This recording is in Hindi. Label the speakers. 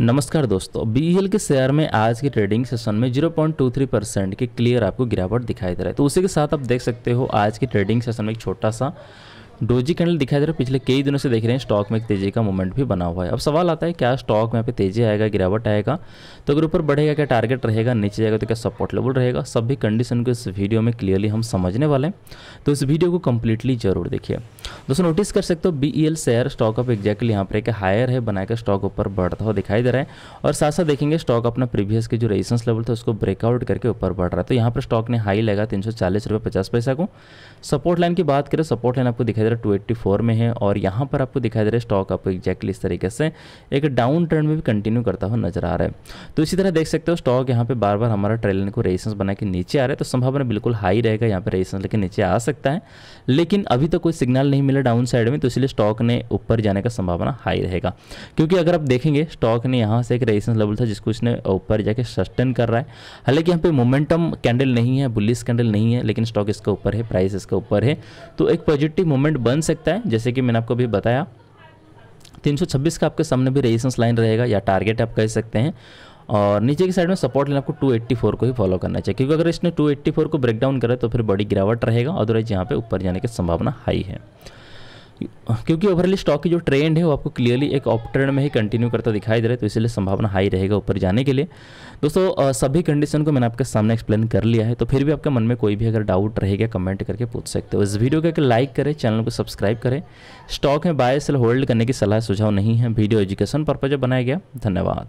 Speaker 1: नमस्कार दोस्तों बी के शेयर में आज के ट्रेडिंग सेशन में 0.23 परसेंट के क्लियर आपको गिरावट दिखाई दे रहा है तो उसी के साथ आप देख सकते हो आज के ट्रेडिंग सेशन में एक छोटा सा डोजी कैंडल दिखाई दे रहा है पिछले कई दिनों से देख रहे हैं स्टॉक में एक तेजी का मूवमेंट भी बना हुआ है अब सवाल आता है क्या स्टॉक में यहाँ पे तेजी आएगा गिरावट आएगा तो अगर ऊपर बढ़ेगा क्या टारगेट रहेगा नीचे जाएगा तो क्या सपोर्ट लेवल रहेगा सभी कंडीशन को इस वीडियो में क्लियरली हम समझने वाले हैं तो इस वीडियो को कम्प्लीटली जरूर देखिए दोस्तों नोटिस कर सकते हो B share stock up exactly यहाँ पर एक हायर है बनाकर स्टॉक ऊपर बढ़ता हुआ दिखाई दे रहा है और साथ साथ देखेंगे स्टॉक अपना प्रीवियस के जो रेजिस्टेंस लेवल था उसको ब्रेकआउट करके ऊपर बढ़ रहा है तो यहाँ पर स्टॉक ने हाई लगा तीन सौ चालीस रुपये पचास पैसा को सपोर्ट लाइन की बात करें सपोर्ट लाइन आपको दिखाई दे रहा है टू में है और यहाँ पर आपको दिखाई दे रहा है स्टॉक आपको एक्जैक्टली इस तरीके से एक डाउन ट्रेंड में भी कंटिन्यू करता हुआ नजर आ रहा है तो इसी तरह देख सकते हो स्टॉक यहाँ पर बार बार हमारा ट्रेलन को रेजिस्टेंस बना के नीचे आ रहा है तो संभावना बिल्कुल हाई रहेगा यहाँ पर रेजिस्टेंस लेकर नीचे आ सकता है लेकिन अभी तो कोई सिग्नल नहीं मिला डाउन साइड में तो इसलिए स्टॉक ने ऊपर जाने का संभावना हाई रहेगा क्योंकि अगर आप देखेंगे स्टॉक ने यहाँ से एक रेजिस्टेंस लेवल था जिसको इसने ऊपर जाके सस्टेन कर रहा है हालांकि यहाँ पे मोमेंटम कैंडल नहीं है बुलिस कैंडल नहीं है लेकिन स्टॉक इसका ऊपर है प्राइस इसका ऊपर है तो एक पॉजिटिव मोमेंट कंटेस्टेंट बन सकता है जैसे कि मैंने आपको भी बताया 326 का आपके सामने भी रेजिस्टेंस लाइन रहेगा या टारगेट आप कह सकते हैं और नीचे की साइड में सपोर्ट लाइन आपको 284 को ही फॉलो करना चाहिए क्योंकि अगर इसने 284 को ब्रेकडाउन करे तो फिर बड़ी गिरावट रहेगा अदरवाइज यहाँ पे ऊपर जाने की संभावना हाई है क्योंकि ओवरली स्टॉक की जो ट्रेंड है वो आपको क्लियरली एक ट्रेंड में ही कंटिन्यू करता दिखाई दे रहा है तो इसलिए संभावना हाई रहेगा ऊपर जाने के लिए दोस्तों सभी कंडीशन को मैंने आपके सामने एक्सप्लेन कर लिया है तो फिर भी आपके मन में कोई भी अगर डाउट रहेगा कमेंट करके पूछ सकते हो इस वीडियो को एक लाइक करें चैनल को सब्सक्राइब करें स्टॉक में बाय सेल होल्ड करने की सलाह सुझाव नहीं है वीडियो एजुकेशन पर्पज बनाया गया धन्यवाद